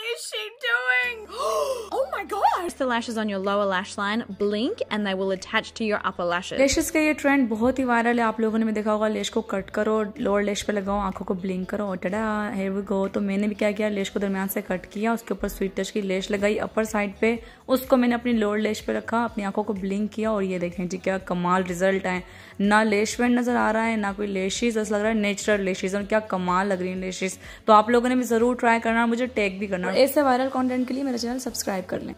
is she doing? the lashes on your lower lash line, blink and they will attach to your upper lashes. Lashes का ये trend बहुत ही viral है आप लोगों ने भी देखा होगा लेश को कट करो लोअर लेश पे लगाओ आंखों को ब्लिंक करो टडा हेयर वी गो तो मैंने भी क्या किया लेश को दरमियान से कट किया उसके ऊपर स्वीट टच की लेश लगाई अपर साइड पे उसको मैंने अपनी लोअर लेश पे रखा अपनी आंखों को ब्लिंक किया और ये देखें जी क्या कमाल रिजल्ट आए ना लेश वेंड नजर आ रहा है ना कोई लेशेज ऐसा लग रहा है नेचुरल लेशेज और क्या कमाल लग रही है लेशेज तो आप लोगों ने भी जरूर ट्राई करना मुझे टैग भी करना तो ऐसे वायरल कॉन्टेंट के लिए मेरा चैनल सब्सक्राइब कर लें